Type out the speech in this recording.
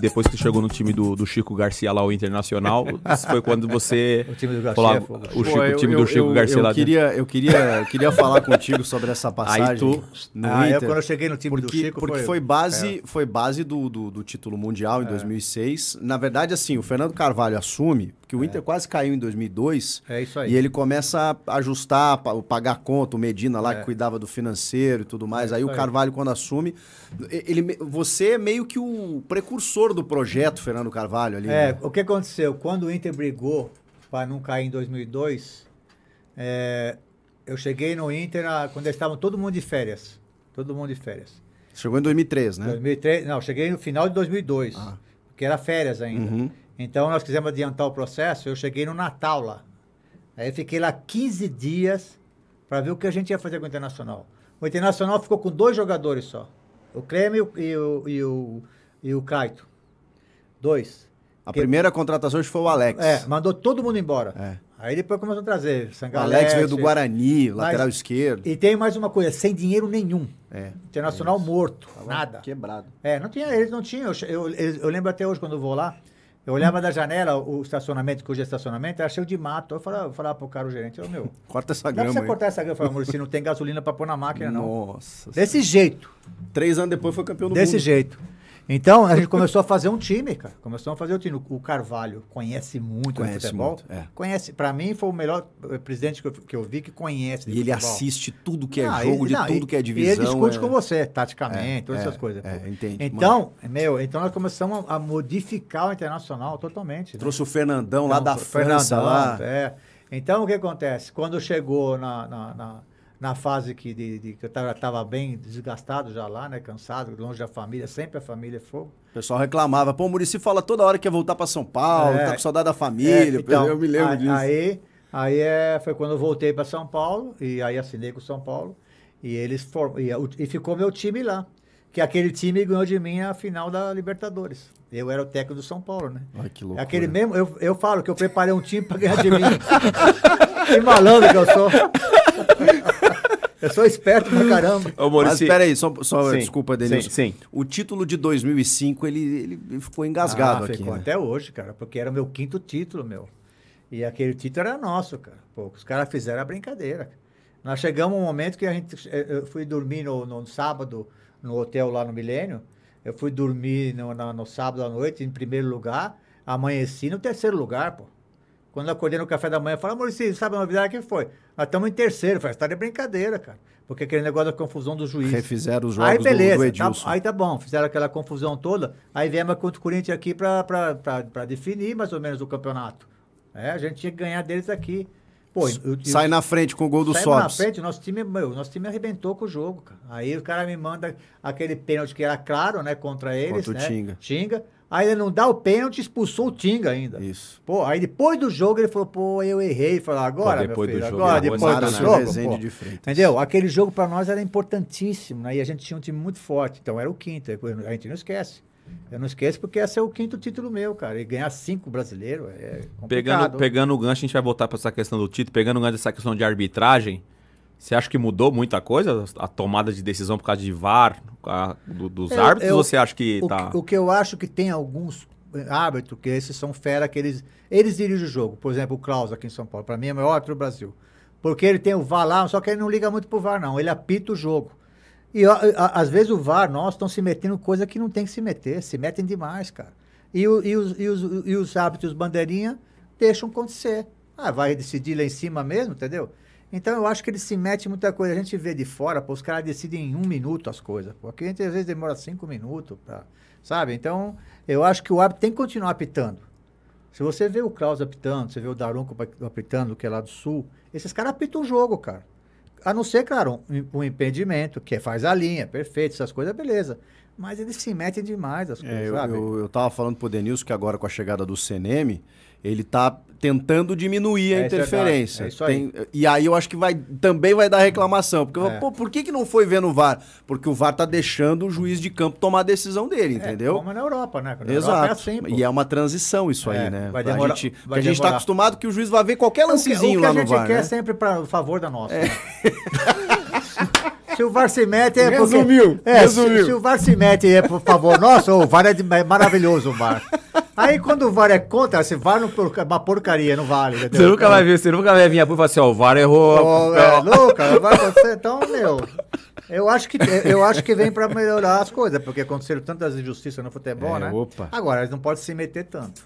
depois que chegou no time do, do Chico Garcia lá, o Internacional, foi quando você. o time do Garcia. Falou, é ah, o, Chico, Pô, eu, o time do Chico eu, Garcia eu lá queria, dentro. Eu queria, queria falar contigo sobre essa passagem. Aí tu, no ah, Inter, é quando eu cheguei no time porque, do Chico. Porque foi, foi base, é. foi base do, do, do, título mundial em é. 2006. Na verdade, assim, o Fernando Carvalho assume que o Inter é. quase caiu em 2002. É isso aí. E ele começa a ajustar, pagar conta, o Medina lá que é. cuidava do financeiro e tudo mais. É aí o Carvalho, aí. quando assume, ele, você é meio que o precursor do projeto, Fernando Carvalho. Ali, é, né? o que aconteceu? Quando o Inter brigou para não cair em 2002, é, eu cheguei no Inter quando eles estavam todo mundo de férias. Todo mundo de férias. Chegou em 2003, né? 2003, não, cheguei no final de 2002, ah. porque era férias ainda. Uhum. Então, nós quisemos adiantar o processo. Eu cheguei no Natal lá. Aí fiquei lá 15 dias para ver o que a gente ia fazer com o Internacional. O Internacional ficou com dois jogadores só. O Creme e o, e o, e o Caito. Dois. A que... primeira contratação foi o Alex. É, mandou todo mundo embora. É. Aí depois começou a trazer Sangalete. Alex veio do Guarani, mas, lateral esquerdo. E tem mais uma coisa, sem dinheiro nenhum. É, Internacional é morto, Tava nada. Quebrado. É, não tinha, eles não tinham. Eu, eu, eu lembro até hoje quando eu vou lá, eu olhava da janela o estacionamento, hoje é estacionamento, era cheio de mato. Eu falava, eu falava pro cara, o gerente, eu, meu... Corta essa grama Dá pra você cortar essa grama? Eu falava, Muricy, não tem gasolina pra pôr na máquina, não. Nossa. Desse jeito. Três anos depois foi campeão do Desse mundo. Desse jeito. Então, a gente começou a fazer um time, cara. Começamos a fazer um time. O Carvalho conhece muito conhece futebol. Muito, é. Conhece. Para mim, foi o melhor presidente que eu, que eu vi que conhece. E ele futebol. assiste tudo que é não, jogo, ele, não, de tudo e, que é divisão. E ele discute é... com você, taticamente, é, todas essas é, coisas. É, entende. Então, mano. meu, então nós começamos a modificar o internacional totalmente. Né? Trouxe né? o Fernandão lá então, da França. Fernandão, lá. É. Então, o que acontece? Quando chegou na, na, na na fase que, de, de que eu estava bem desgastado já lá, né? Cansado, longe da família, sempre a família é fogo. O pessoal reclamava, pô, o Murici fala toda hora que ia voltar para São Paulo, tá é, tá com saudade da família. É, então, eu me lembro aí, disso. Aí, aí é, foi quando eu voltei para São Paulo, e aí assinei com São Paulo, e eles form... e, e ficou meu time lá que aquele time ganhou de mim a final da Libertadores. Eu era o técnico do São Paulo, né? Ai, que louco. É aquele mesmo, eu, eu falo que eu preparei um time para ganhar de mim. que malandro que eu sou. Eu sou esperto pra caramba. Ô, Maurício, Mas espera aí, só, só sim, desculpa, Denise. Sim, sim. O título de 2005, ele, ele ficou engasgado ah, aqui. Ficou né? até hoje, cara, porque era o meu quinto título, meu. E aquele título era nosso, cara. Pô, os caras fizeram a brincadeira. Nós chegamos um momento que a gente... Eh, eu fui dormir no, no sábado, no hotel lá no Milênio. Eu fui dormir no, no, no sábado à noite, em primeiro lugar. Amanheci no terceiro lugar, pô. Quando eu acordei no café da manhã, eu falei, amor, ah, você sabe a novidade que foi? Nós estamos em terceiro. falei, você de brincadeira, cara. Porque aquele negócio da confusão do juiz. Refizeram os jogos aí, beleza, do, do tá Edilson. Tá, aí tá bom, fizeram aquela confusão toda. Aí viemos contra o Corinthians aqui para definir mais ou menos o campeonato. É, a gente tinha que ganhar deles aqui. Pô, eu, sai na frente com o gol do Sobs. Sai na frente, nosso time, meu, nosso time arrebentou com o jogo, cara. Aí o cara me manda aquele pênalti que era claro, né, contra eles, contra né? Tinga. Tinga. Aí ele não dá o pênalti, expulsou o Tinga ainda. Isso. Pô, aí depois do jogo ele falou, pô, eu errei. Falou, agora, pô, depois meu filho, do agora, jogo, depois do jogo. Pô. De frente. Entendeu? Aquele jogo para nós era importantíssimo, né? E a gente tinha um time muito forte. Então era o quinto, é, a gente não esquece. Eu não esqueço porque esse é o quinto título meu, cara. E ganhar cinco brasileiro é complicado. Pegando, pegando o gancho, a gente vai voltar para essa questão do título. Pegando o gancho dessa questão de arbitragem, você acha que mudou muita coisa? A tomada de decisão por causa de VAR a, do, dos árbitros? Eu, ou você acha que o, tá... que o que eu acho que tem alguns eh, árbitros, que esses são fera, que eles, eles dirigem o jogo. Por exemplo, o Klaus aqui em São Paulo. Para mim é o maior árbitro do Brasil. Porque ele tem o VAR lá, só que ele não liga muito pro VAR, não. Ele apita o jogo. E a, a, às vezes o VAR, nós, estão se metendo coisa que não tem que se meter, se metem demais, cara. E, o, e, os, e, os, e os árbitros bandeirinha deixam acontecer. Ah, vai decidir lá em cima mesmo, entendeu? Então eu acho que ele se mete muita coisa. A gente vê de fora, pô, os caras decidem em um minuto as coisas. Pô. Aqui a gente às vezes demora cinco minutos, pra, sabe? Então eu acho que o árbitro tem que continuar apitando. Se você vê o Klaus apitando, você vê o Daronco apitando, que é lá do Sul, esses caras apitam o jogo, cara. A não ser, claro, um, um impedimento, que é, faz a linha, perfeito, essas coisas, beleza. Mas eles se metem demais as é, coisas, é, eu, sabe? Eu, eu tava falando pro Denilson que agora com a chegada do CNM, ele tá tentando diminuir a é interferência. Isso é, é Tem, e aí eu acho que vai, também vai dar reclamação. Porque, é. pô, por que, que não foi vendo o VAR? Porque o VAR tá deixando o juiz de campo tomar a decisão dele, é, entendeu? É, como na Europa, né? Na Exato. Europa é assim, E é uma transição isso aí, né? Vai demorar, a gente, vai a gente tá acostumado que o juiz vai ver qualquer lancezinho lá no VAR. O que a gente VAR, quer né? sempre para o favor da nossa. É. Né? Se o VAR se mete é porque... Resumiu, é, resumiu. Se, se, o VAR se mete é por favor nosso, o VAR é, de, é maravilhoso o VAR. Aí quando o VAR é contra, se VAR não porca, é uma porcaria, não vale. Entendeu? Você nunca vai ver, você nunca vai vir a e falar assim, ó, o VAR errou. Oh, é, louca, vai acontecer, então, meu... Eu acho que, eu acho que vem para melhorar as coisas, porque aconteceram tantas injustiças no futebol, é, né? Opa. Agora, eles não podem se meter tanto.